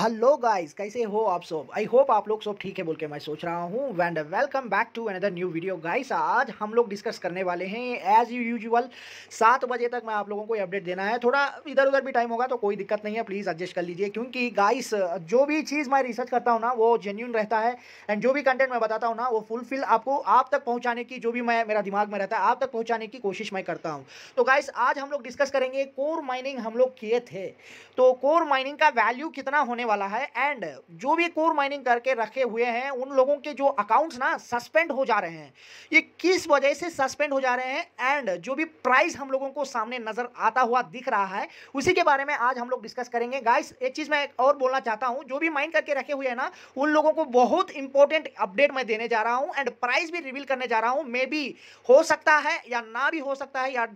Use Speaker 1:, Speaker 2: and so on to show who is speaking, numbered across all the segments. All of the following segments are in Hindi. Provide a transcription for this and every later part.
Speaker 1: हेलो गाइस कैसे हो आप सब आई होप आप लोग सब ठीक है बोल के मैं सोच रहा हूँ and welcome back to another new video guys आज हम लोग डिस्कस करने वाले हैं एज यू यूजुअल सात बजे तक मैं आप लोगों को अपडेट देना है थोड़ा इधर उधर भी टाइम होगा तो कोई दिक्कत नहीं है प्लीज़ एडजस्ट कर लीजिए क्योंकि गाइस जो भी चीज़ मैं रिसर्च करता हूँ ना वो जेन्यून रहता है एंड जो भी कंटेंट मैं बताता हूँ ना वो फुलफिल आपको आप तक पहुँचाने की जो भी मैं मेरा दिमाग में रहता है आप तक पहुँचाने की कोशिश मैं करता हूँ तो गाइस आज हम लोग डिस्कस करेंगे कोर माइनिंग हम लोग किए थे तो कोर माइनिंग का वैल्यू कितना होने वाला है एंड जो भी कोर माइनिंग करके रखे हुए हैं उन लोगों के जो अकाउंट्स ना सस्पेंड हो जा रहे हैं ये किस वजह से सस्पेंड हो जा रहे हैं एंड जो भी प्राइस हम लोगों को सामने नज़र आता हुआ दिख रहा है उसी के बारे में आज हम लोग डिस्कस करेंगे गाइस एक चीज़ मैं और बोलना चाहता हूँ जो भी माइन करके रखे हुए हैं ना उन लोगों को बहुत इंपॉर्टेंट अपडेट मैं देने जा रहा हूँ एंड प्राइस भी रिवील करने जा रहा हूँ मे बी हो सकता है या ना भी हो सकता है या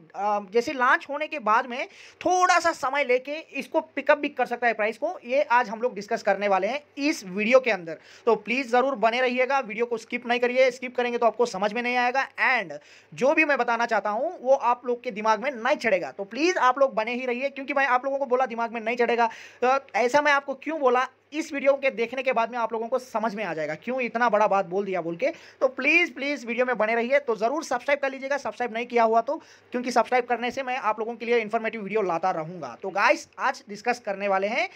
Speaker 1: जैसे लॉन्च होने के बाद में थोड़ा सा समय लेके इसको पिकअप भी कर सकता है प्राइस को ये आज हम लोग डिस्कस करने वाले हैं इस वीडियो के अंदर तो प्लीज़ ज़रूर बने रहिएगा वीडियो को स्किप नहीं करिए स्किप करेंगे तो आपको समझ में नहीं आएगा एंड जो भी मैं बताना चाहता हूं वो आप लोग के दिमाग में नहीं चढ़ेगा तो प्लीज़ आप लोग बने ही रहिए क्योंकि मैं आप लोगों को बोला दिमाग में नहीं चढ़ेगा तो ऐसा मैं आपको क्यों बोला इस वीडियो के देखने के बाद में आप लोगों को समझ में आ जाएगा क्यों इतना बड़ा बात बोल दिया बोल के तो प्लीज़ प्लीज़ वीडियो में बने रहिए तो ज़रूर सब्सक्राइब कर लीजिएगा सब्सक्राइब नहीं किया हुआ तो क्योंकि सब्सक्राइब करने से मैं आप लोगों के लिए इन्फॉर्मेटिव वीडियो लाता रहूंगा तो गाइस आज डिस्कस करने वाले हैं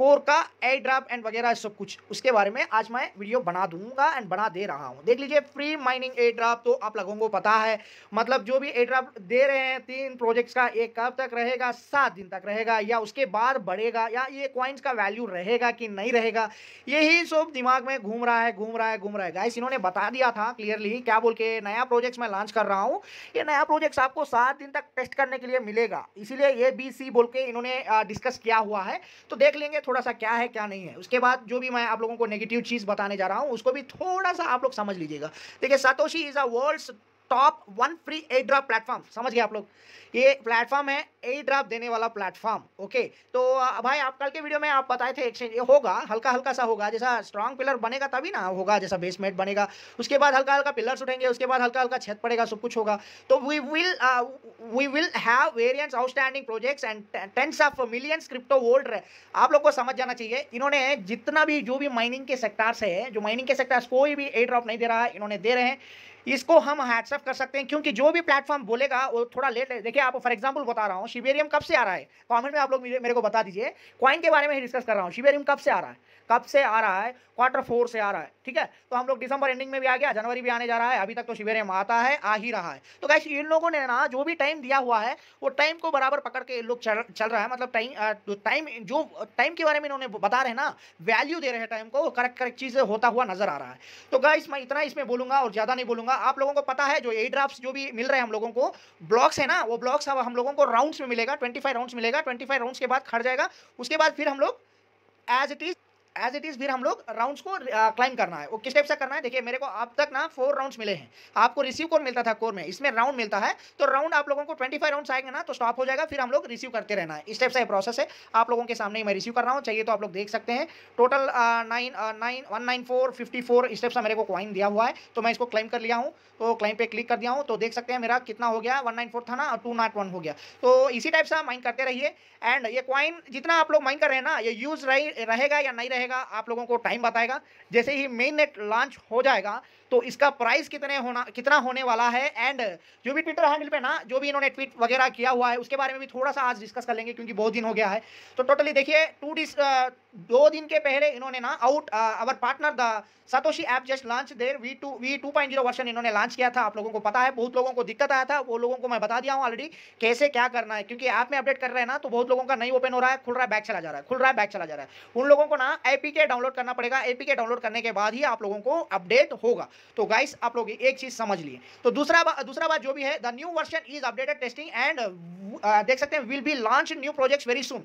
Speaker 1: कोर का एयर ड्राफ एंड वगैरह सब कुछ उसके बारे में आज मैं वीडियो बना दूंगा एंड बना दे रहा हूँ देख लीजिए फ्री माइनिंग एयर ड्राफ तो आप लोगों को पता है मतलब जो भी एयर ड्राफ दे रहे हैं तीन प्रोजेक्ट्स का एक कब तक रहेगा सात दिन तक रहेगा या उसके बाद बढ़ेगा या ये क्वाइंस का वैल्यू रहेगा कि नहीं रहेगा यही सब दिमाग में घूम रहा है घूम रहा है घूम रहा है गाइस इन्होंने बता दिया था क्लियरली क्या बोल के नया प्रोजेक्ट्स मैं लॉन्च कर रहा हूँ ये नया प्रोजेक्ट्स आपको सात दिन तक टेस्ट करने के लिए मिलेगा इसीलिए ये बी सी बोल के इन्होंने डिस्कस किया हुआ है तो देख लेंगे थोड़ा सा क्या है क्या नहीं है उसके बाद जो भी मैं आप लोगों को नेगेटिव चीज़ बताने जा रहा हूँ उसको भी थोड़ा सा आप लोग समझ लीजिएगा देखिए Satoshi is a world's top one free airdrop platform समझ गए आप लोग ये प्लेटफॉर्म है ए ड्रॉप देने वाला प्लेटफॉर्म ओके तो भाई आप कल के वीडियो में आप बताए थे एक्सचेंज ये होगा हल्का हल्का सा होगा जैसा स्ट्रांग पिलर बनेगा तभी ना होगा जैसा बेसमेंट बनेगा उसके बाद हल्का हल्का पिलर्स उठेंगे उसके बाद हल्का हल्का छत पड़ेगा सब कुछ होगा तो we will we will have various outstanding projects and tens of millions crypto world आप लोग को समझ जाना चाहिए इन्होंने जितना भी जो भी माइनिंग के सेक्टर्स है जो माइनिंग के सेक्टर्स कोई भी ए ड्रॉप नहीं दे रहा है इन्होंने दे रहे हैं इसको हम हैट्सअप कर सकते हैं क्योंकि जो भी प्लेटफॉर्म बोलेगा वो थोड़ा लेट है देखिए आप फॉर एग्जाम्पल बता रहा हूँ शिवेरियम कब से आ रहा है कॉमेंट में आप लोग मेरे को बता दीजिए क्वाइन के बारे में डिस्कस कर रहा हूँ शिवेरियम कब से आ रहा है कब से आ रहा है क्वार्टर फोर से आ रहा है ठीक है तो हम लोग दिसंबर एंडिंग में भी आ गया जनवरी भी आने जा रहा है अभी तक तो शिवेरियम आता है आ ही रहा है तो कैसे इन लोगों ने ना जो भी टाइम दिया हुआ है वो टाइम को बराबर पकड़ के लोग चल चल रहा है मतलब टाइम टाइम तो जो टाइम के बारे में इन्होंने बता रहे ना वैल्यू दे रहे हैं टाइम को करेक्ट करेक्ट चीज़ होता हुआ नजर आ रहा है तो गाइस मैं इतना इसमें बोलूँगा और ज़्यादा नहीं बोलूंगा दूंगा आप लोगों को पता है जो ए ड्राफ्ट जो भी मिल रहे हैं हम लोगों को ब्लॉक्स है ना वो ब्लॉक्स अब हम लोगों को राउंड्स में मिलेगा ट्वेंटी फाइव राउंड्स मिलेगा ट्वेंटी फाइव राउंड्स के बाद खड़ जाएगा उसके बाद फिर हम लोग as it is as it is फिर हम लोग राउंड्स को क्लाइम uh, करना है वो किस टाइप से करना है देखिए मेरे को अब तक ना फोर राउंड्स मिले हैं आपको रिसीव कोर मिलता था कोर में इसमें राउंड मिलता है तो राउंड आप लोगों को ट्वेंटी फाइव राउंड्स आएंगे ना तो स्टॉप हो जाएगा फिर हम लोग रिसीव करते रहना है इस टाइप से प्रोसेस है आप लोगों के सामने मैं रिसीव कर रहा हूँ चाहिए तो आप लोग देख सकते हैं total nine nine one nine four fifty four इस टाइप से मेरे को क्वाइन दिया हुआ है तो मैं इसको क्लाइम कर लिया हूँ तो क्लाइम पे क्लिक कर दिया हूँ तो देख सकते हैं मेरा कितना हो गया वन नाइन फोर था ना टू नाट वन हो गया तो इसी टाइप से माइन करते रहिए एंड ये क्वाइन जितना आप लोग माइन कर रहे हैं ना ये यूज़ रहेगा या नहीं रहेगा आप लोगों को टाइम बताएगा जैसे ही मेन नेट लॉन्च हो जाएगा तो इसका प्राइस कितने होना कितना होने वाला है एंड जो भी ट्विटर हैंडल पे ना जो भी इन्होंने ट्वीट वगैरह किया हुआ है उसके बारे में भी थोड़ा सा आज डिस्कस कर लेंगे क्योंकि बहुत दिन हो गया है तो टोटली देखिए टू डिस uh, दो दिन के पहले इन्होंने ना out our partner the Satoshi app just launch there V two V two point zero version इन्होंने लॉन्च किया था आप लोगों को पता है बहुत लोगों को दिक्कत आया था वो लोगों को मैं बता दिया हूँ ऑलरेडी कैसे क्या करना है क्योंकि ऐप में अपडेट कर रहे हैं ना तो बहुत लोगों का नहीं ओपन हो रहा है खुल रहा है बैक चला जा रहा है खुल रहा है बैक चला जा रहा है उन लोगों को ना एपीके डाउनलोड करना पड़ेगा एपीके डाउनलोड करने के बाद ही आप लोगों को अपडेट होगा तो गाइस आप लोग एक चीज़ समझ लिए तो दूसरा बा, दूसरा बात जो भी है the new version is updated testing and देख सकते हैं will be launch new projects very soon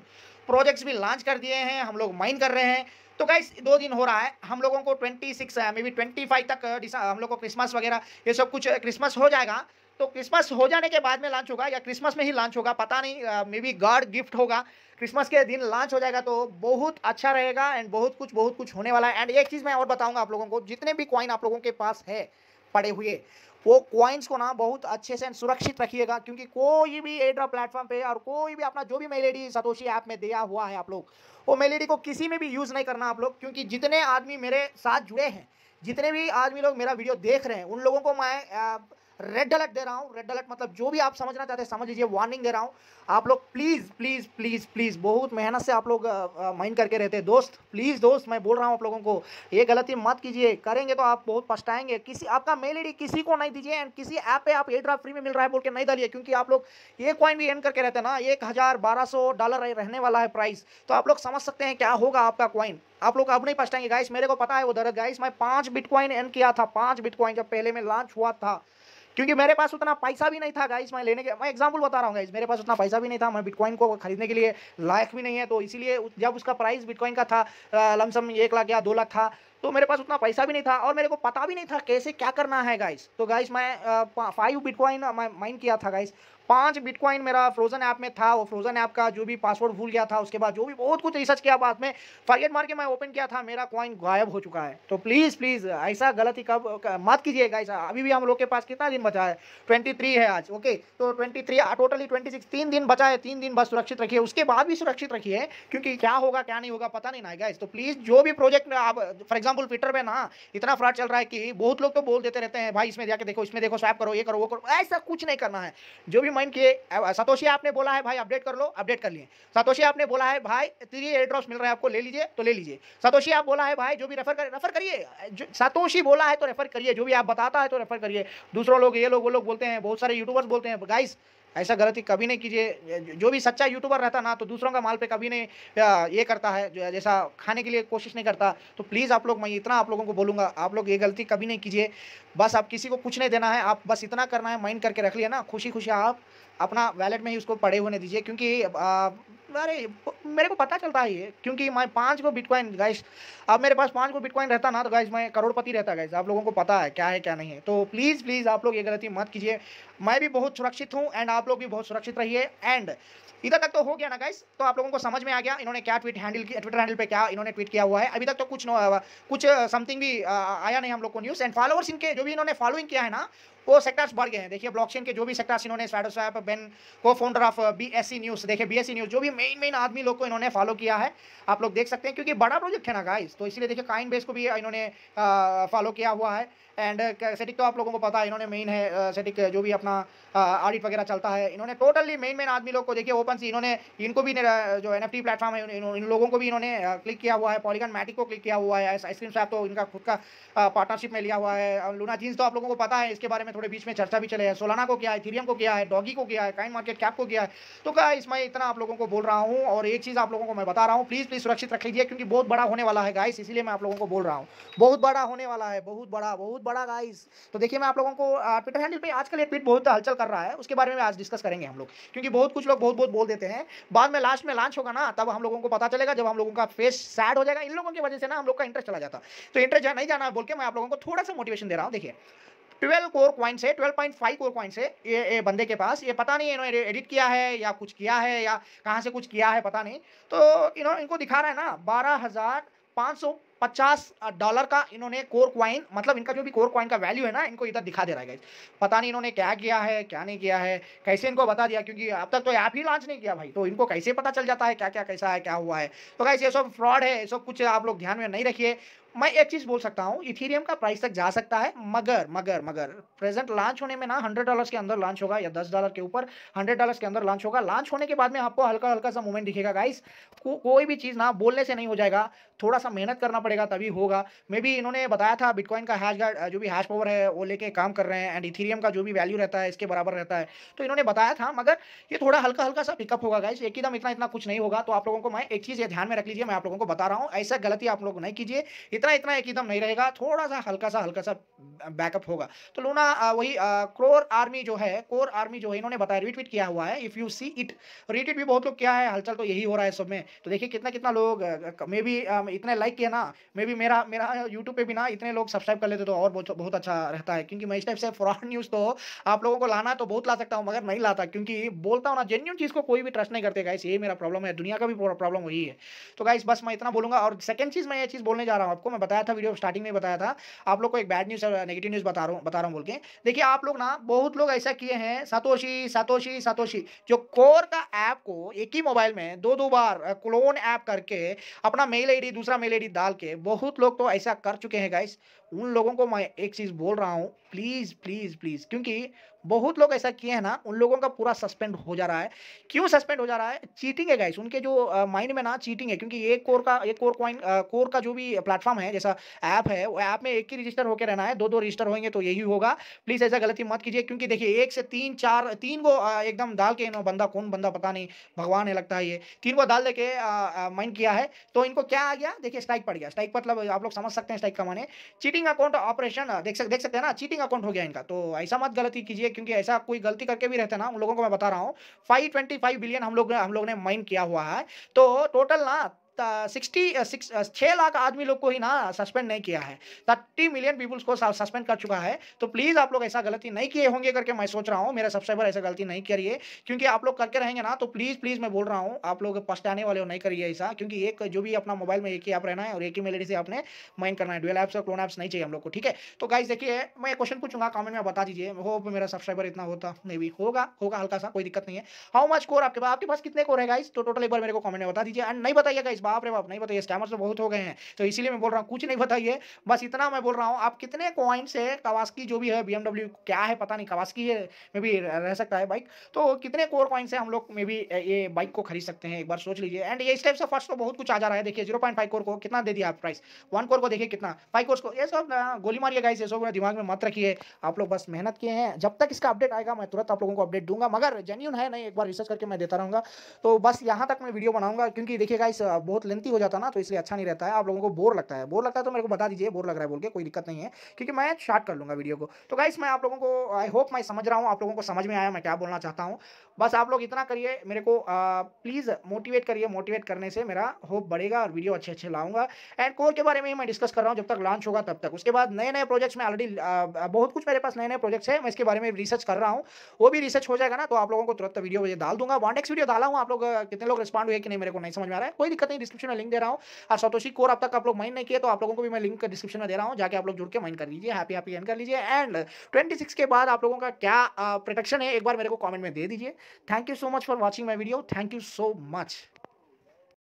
Speaker 1: projects भी लॉन्च कर दिए हैं हम लोग माइन कर रहे हैं तो गाइस दो दिन हो रहा है हम लोगों को twenty six maybe twenty five तक uh, हम लोग को क्रिसमस वगैरह ये सब कुछ क्रिसमस uh, हो जाएगा तो क्रिसमस हो जाने के बाद में लॉन्च होगा या क्रिसमस में ही लॉन्च होगा पता नहीं मे बी गॉड गिफ्ट होगा क्रिसमस के दिन लॉन्च हो जाएगा तो बहुत अच्छा रहेगा एंड बहुत कुछ बहुत कुछ होने वाला है एंड एक चीज़ मैं और बताऊंगा आप लोगों को जितने भी कॉइन आप लोगों के पास है पड़े हुए वो कॉइन्स को ना बहुत अच्छे से सुरक्षित रखिएगा क्योंकि कोई भी एड्रा प्लेटफॉर्म पे और कोई भी अपना जो भी मेल सतोशी ऐप में दिया हुआ है आप लोग वो मेल को किसी में भी यूज़ नहीं करना आप लोग क्योंकि जितने आदमी मेरे साथ जुड़े हैं जितने भी आदमी लोग मेरा वीडियो देख रहे हैं उन लोगों को मैं रेड अलर्ट दे रहा हूँ रेड अलर्ट मतलब जो भी आप समझना चाहते हैं समझ लीजिए वार्निंग दे रहा हूँ आप लोग प्लीज़ प्लीज़ प्लीज़ प्लीज़ बहुत मेहनत से आप लोग माइंड करके रहते हैं दोस्त प्लीज़ दोस्त मैं बोल रहा हूँ आप लोगों को ये गलती मत कीजिए करेंगे तो आप बहुत पछताएंगे किसी आपका मेल आई किसी को नहीं दीजिए एंड किसी ऐप पर आप ए फ्री में मिल रहा है बोल के नहीं डालिए क्योंकि आप लोग ये कॉइन भी एंड करके रहते हैं ना एक हज़ार बारह सौ डॉलर रहने वाला है प्राइस तो आप लोग समझ सकते हैं क्या होगा आपका कॉइन आप लोग अब नहीं पछताएंगे गाइस मेरे को पता है वो दर्द गाइस मैं पाँच बिटकॉइन एंड किया था पाँच बिटकॉइन जब पहले में लॉन्च हुआ था क्योंकि मेरे पास उतना पैसा भी नहीं था गाइस मैं लेने के मैं एग्जाम्पल बता रहा हूँ गाइस मेरे पास उतना पैसा भी नहीं था मैं बिटकॉइन को खरीदने के लिए लायक भी नहीं है तो इसीलिए जब उसका प्राइस बिटकॉइन का था लमसम एक लाख या दो लाख था तो मेरे पास उतना पैसा भी नहीं था और मेरे को पता भी नहीं था कैसे क्या करना है गाइस तो गाइस मैं फाइव बिटकॉइन माइन किया था गाइस पांच बिटकॉइन मेरा फ्रोजन ऐप में था वो फ्रोजन ऐप का जो भी पासवर्ड भूल गया था उसके बाद जो भी बहुत कुछ रिसर्च किया बाद में फॉरगेट मार के मैं ओपन किया था मेरा कॉइन गायब हो चुका है तो प्लीज़ प्लीज़ ऐसा गलती कब मत कीजिए गाइस अभी भी हम लोग के पास कितना दिन बचा है ट्वेंटी थ्री है आज ओके तो twenty three totally twenty six तीन दिन बचा है तीन दिन बस सुरक्षित रखिए उसके बाद भी सुरक्षित रखिए क्योंकि क्या होगा क्या नहीं होगा पता नहीं ना गाइस तो प्लीज़ जो भी प्रोजेक्ट आप फॉर एग्जाम्पल ट्विटर पे ना इतना फ्रॉड चल रहा है कि बहुत लोग तो बोल देते रहते हैं भाई इसमें जाके देखो इसमें देखो स्वैप करो ये करो वो करो ऐसा कुछ नहीं करना है जो भी माइंड किए सतोशी आपने बोला है भाई अपडेट कर लो अपडेट कर लिए सतोशी आपने बोला है भाई तीन एयर ड्रॉप्स मिल रहा है आपको ले लीजिए तो ले लीजिए सतोशी आप बोला है भाई जो भी रेफर कर रेफर करिए सतोशी बोला है तो रेफर करिए जो भी आप बताता है तो रेफर करिए दूसरों लोग ये लोग वो लोग बोलते हैं बहुत सारे यूट्यूबर्स बोलते हैं गाइस ऐसा गलती कभी नहीं कीजिए जो भी सच्चा यूट्यूबर रहता ना तो दूसरों का माल पे कभी नहीं ये करता है जैसा खाने के लिए कोशिश नहीं करता तो प्लीज़ आप लोग मैं इतना आप लोगों को बोलूँगा आप लोग ये गलती कभी नहीं कीजिए बस आप किसी को कुछ नहीं देना है आप बस इतना करना है माइंड करके रख लिया ना खुशी खुशी आप अपना वैलेट में ही उसको पड़े होने दीजिए क्योंकि अरे मेरे को पता चलता है ये क्योंकि मैं पाँच को बिटकॉइन गाइस अब मेरे पास पाँच को बिटकॉइन रहता ना तो गाइस मैं करोड़पति रहता गाइस आप लोगों को पता है क्या है क्या नहीं है तो प्लीज़ प्लीज़ आप लोग ये गलती मत कीजिए मैं भी बहुत सुरक्षित हूँ एंड आप लोग भी बहुत सुरक्षित रहिए एंड इधर तक तो हो गया ना गाइस तो आप लोगों को समझ में आ गया इन्होंने क्या ट्वीट हैंडल की ट्विटर हैंडल पे क्या इन्होंने ट्वीट किया हुआ है अभी तक तो कुछ uh, कुछ समथिंग uh, भी uh, आया नहीं हम लोग को न्यूज़ एंड फॉलोअर्स इनके जो भी इन्होंने फॉलोइंग किया है ना वो सेक्टर्स बढ़ गए हैं देखिए ब्लॉकचेन के जो भी सेक्टर्स इन्होंने स्वैडो बेन को फाउंडर ऑफ बीएससी न्यूज़ देखिए बीएससी न्यूज़ e जो भी मेन मेन आदमी लोग को इन्होंने फॉलो किया है आप लोग देख सकते हैं क्योंकि बड़ा प्रोजेक्ट है ना गाइस तो इसलिए देखिए काइन बेस को भी इन्होंने फॉलो किया हुआ है एंड सेटिक तो आप लोगों को पता है इन्होंने मेन है सेटिक uh, जो भी अपना ऑडिट uh, वगैरह चलता है इन्होंने टोटली मेन मेन आदमी लोग को देखिए ओपन सी इन्होंने इनको भी uh, जो एन एफ टी प्लेटफॉर्म है इन लोगों को भी इन्होंने क्लिक किया हुआ है पॉलीगन मैटिक को क्लिक किया हुआ है आइसक्रीम साहब तो इनका खुद का पार्टनरशिप में लिया हुआ है लूना जींस तो आप लोगों को पता है इसके बारे में थोड़े बीच में चर्चा भी चले है सोलाना को किया है थीरियम को किया है डॉगी को किया है काइन मार्केट कैप को किया है तो क्या इसमें इतना आप लोगों को बोल रहा हूँ और एक चीज़ आप लोगों को मैं बता रहा हूँ प्लीज़ प्लीज़ सुरक्षित रख लीजिए क्योंकि बहुत बड़ा होने वाला है गाइस इसीलिए मैं आप लोगों को बोल रहा हूँ बहुत बड़ा होने वाला है बहुत बड़ा बहुत बड़ा गाइस तो देखिए मैं आप लोगों को ट्विटर हैंडल पे आजकल का ट्वीट बहुत हलचल कर रहा है उसके बारे में आज डिस्कस करेंगे हम लोग क्योंकि बहुत कुछ लोग बहुत बहुत बोल देते हैं बाद में लास्ट में लॉन्च होगा ना तब हम लोगों को पता चलेगा जब हम लोगों का फेस सैड हो जाएगा इन लोगों की वजह से ना हम लोग का इंटरेस्ट चला जाता तो इंटरेस्ट नहीं जाना बोल के मैं आप लोगों को थोड़ा सा मोटिवेशन दे रहा हूँ देखिए 12 कोर क्वाइंस से 12.5 पॉइंट फाइव कोर क्वाइंस से ये, ये बंदे के पास ये पता नहीं इन्होंने एडिट किया है या कुछ किया है या कहाँ से कुछ किया है पता नहीं तो इन्होंने इनको दिखा रहा है ना बारह हज़ार पाँच सौ पचास डॉलर का इन्होंने कोर क्वाइन मतलब इनका जो भी कोर क्वाइन का वैल्यू है ना इनको इधर दिखा दे रहा है पता नहीं इन्होंने क्या किया है क्या नहीं किया है कैसे इनको बता दिया क्योंकि अब तक तो ऐप ही लॉन्च नहीं किया भाई तो इनको कैसे पता चल जाता है क्या क्या कैसा है क्या हुआ है तो कैसे ये सब फ्रॉड है ये सब कुछ आप लोग ध्यान में नहीं रखिए मैं एक चीज़ बोल सकता हूँ इथेरियम का प्राइस तक जा सकता है मगर मगर मगर प्रेजेंट लॉन्च होने में ना हंड्रेड डॉलर के अंदर लॉन्च होगा या दस डॉलर के ऊपर हंड्रेड डॉलर के अंदर लॉन्च होगा लॉन्च होने के बाद में आपको हल्का हल्का सा मूवमेंट दिखेगा गाइस को, कोई भी चीज़ ना बोलने से नहीं हो जाएगा थोड़ा सा मेहनत करना पड़ेगा तभी होगा मे बी इन्होंने बताया था बिटकॉइन का हैश गार्ड जो भी हैश पावर है वो लेके काम कर रहे हैं एंड इथेरियम का जो भी वैल्यू रहता है इसके बराबर रहता है तो इन्होंने बताया था मगर ये थोड़ा हल्का हल्का सा पिकअप होगा गाइस एकदम इतना इतना कुछ नहीं होगा तो आप लोगों को मैं एक चीज़ ये ध्यान में रख लीजिए मैं आप लोगों को बता रहा हूँ ऐसा गलती आप लोग नहीं कीजिए इतना इतना इतना एक एकदम नहीं रहेगा थोड़ा सा हल्का सा हल्का सा बैकअप होगा तो लूना वही क्रोर आर्मी जो है कोर आर्मी जो है इन्होंने बताया रिट्वीट किया हुआ है if you see it retweet भी बहुत लोग क्या है हलचल तो यही हो रहा है सब में तो देखिए कितना कितना लोग मे भी इतने लाइक किया ना मे भी मेरा मेरा यूट्यूब पे भी ना इतने लोग सब्सक्राइब कर लेते तो और बहुत बहुत अच्छा रहता है क्योंकि मैं इस टाइप से फ्रॉड न्यूज़ तो आप लोगों को लाना तो बहुत ला सकता हूँ मगर नहीं लाता क्योंकि बोलता हूँ ना जेन्यून चीज़ को कोई भी ट्रस्ट नहीं करते गाइस ये मेरा प्रॉब्लम है दुनिया का भी प्रॉब्लम वही है तो गाइस बस मैं इतना बोलूँगा और सेकेंड चीज़ मैं ये चीज़ बोलने जा रहा हूँ आपको आपको मैं बताया था वीडियो स्टार्टिंग में बताया था आप लोग को एक बैड न्यूज़ और नेगेटिव न्यूज़ बता रहा बता रहा हूँ बोल के देखिए आप लोग ना बहुत लोग ऐसा किए हैं सातोशी सातोशी सातोशी जो कोर का ऐप को एक ही मोबाइल में दो दो बार क्लोन ऐप करके अपना मेल आई दूसरा मेल आई डाल के बहुत लोग तो ऐसा कर चुके हैं गाइस उन लोगों को मैं एक चीज़ बोल रहा हूँ प्लीज़ प्लीज़ प्लीज़ क्योंकि बहुत लोग ऐसा किए हैं ना उन लोगों का पूरा सस्पेंड हो जा रहा है क्यों सस्पेंड हो जा रहा है चीटिंग है गाइस उनके जो माइंड में ना चीटिंग है क्योंकि एक कोर का एक कोर कॉइन कोर का जो भी प्लेटफॉर्म है जैसा ऐप है वो ऐप में एक ही रजिस्टर होकर रहना है दो दो रजिस्टर होंगे तो यही होगा प्लीज़ ऐसा गलती मत कीजिए क्योंकि देखिए एक से तीन चार तीन को एकदम डाल के इन्हों बंदा कौन बंदा पता नहीं भगवान है लगता है ये तीन को डाल देके माइंड किया है तो इनको क्या आ गया देखिए स्ट्राइक पड़ गया स्ट्राइक मतलब आप लोग समझ सकते हैं स्ट्राइक का माने चीटिंग अकाउंट ऑपरेशन देख सकते हैं ना चीटिंग अकाउंट हो गया इनका तो ऐसा मत गलती कीजिए क्योंकि ऐसा कोई गलती करके भी रहता ना उन लोगों को मैं बता रहा हूँ फाइव बिलियन हम लोग हम लोग ने माइन किया हुआ है तो टोटल ना सिक्सटी सिक्स छः लाख आदमी लोग को ही ना सस्पेंड नहीं किया है थर्टी मिलियन पीपल्स को सस्पेंड कर चुका है तो प्लीज़ आप लोग ऐसा गलती नहीं किए होंगे करके मैं सोच रहा हूँ मेरे सब्सक्राइबर ऐसा गलती नहीं करिए क्योंकि आप लोग करके रहेंगे ना तो प्लीज़ प्लीज़ मैं बोल रहा हूँ आप लोग पछताने वाले हो नहीं करिए ऐसा क्योंकि एक जो भी अपना मोबाइल में एक ही आप रहना है और एक ही मेलेडी से आपने माइंड करना है डुअल ऐप्स और क्लोन ऐप्स नहीं चाहिए हम लोग को ठीक है तो गाइज देखिए मैं क्वेश्चन पूछूंगा कमेंट में बता दीजिए होप मेरा सब्सक्राइबर इतना होता मे भी होगा होगा हल्का सा कोई दिक्कत नहीं है हाउ मच कोर आपके पास आपके पास कितने कोर है गाइज तो टोटल एक बार मेरे को कमेंट में बता दीजिए एंड नहीं बताइएगा इस बाप रे बाप नहीं बताइए स्कैमर्स तो बहुत हो गए हैं तो इसीलिए मैं बोल रहा हूँ कुछ नहीं बताइए बस इतना मैं बोल रहा हूँ आप कितने कॉइन से कवासकी जो भी है बी क्या है पता नहीं कवासकी है मे भी रह सकता है बाइक तो कितने कोर कॉइन से हम लोग मे भी ये बाइक को खरीद सकते हैं एक बार सोच लीजिए एंड ये इस टाइप से फर्स्ट तो बहुत कुछ आ जा रहा है देखिए जीरो कोर को कितना दे दिया आप प्राइस वन कोर को देखिए कितना फाइव कोर्स को ये सब गोली मारिए गाइस ये सब दिमाग में मत रखिए आप लोग बस मेहनत किए हैं जब तक इसका अपडेट आएगा मैं तुरंत आप लोगों को अपडेट दूंगा मगर जेन्यून है नहीं एक बार रिसर्च करके मैं देता रहूंगा तो बस यहाँ तक मैं वीडियो बनाऊंगा क्योंकि देखिए गाइस बहुत बहुत लेंथी हो जाता ना तो इसलिए अच्छा नहीं रहता है आप लोगों को बोर लगता है बोर लगता है तो मेरे को बता दीजिए बोर लग रहा है बोल के कोई दिक्कत नहीं है क्योंकि मैं शार्ट कर लूँगा वीडियो को तो गाइस मैं आप लोगों को आई होप मैं समझ रहा हूँ आप लोगों को समझ में आया मैं क्या बोलना चाहता हूँ बस आप लोग इतना करिए मेरे को प्लीज़ मोटिवेट करिए मोटिवेट करने से मेरा होप बढ़ेगा और वीडियो अच्छे अच्छे लाऊंगा एंड कोर के बारे में ही मैं डिस्कस कर रहा हूँ जब तक लॉन्च होगा तब तक उसके बाद नए नए प्रोजेक्ट्स में ऑलरेडी बहुत कुछ मेरे पास नए नए प्रोजेक्ट्स है मैं इसके बारे में रिसर्च कर रहा हूँ वो भी रिसर्च हो जाएगा ना तो आप लोगों को तुरंत वीडियो डाल दूंगा वॉन्टेक्स वीडियो डाला हूँ आप लोग कितने लोग रिस्पॉन्ड हुए कि नहीं मेरे को नहीं समझ में आ रहा है कोई दिक्कत नहीं डिस्क्रिप्शन में लिंक दे रहा हूँ और सतोशी कोर अब तक आप लोग माइन नहीं किया तो आप लोगों को भी मैं लिंक डिस्क्रिप्शन में दे रहा हूँ जाकर आप लोग जुड़ के माइन कर लीजिए हैप्पी हैप्पी एंड कर लीजिए एंड ट्वेंटी के बाद आप लोगों का क्या प्रोटेक्शन है एक बार मेरे को कॉमेंट में दे दीजिए thank you so much for watching my video thank you so much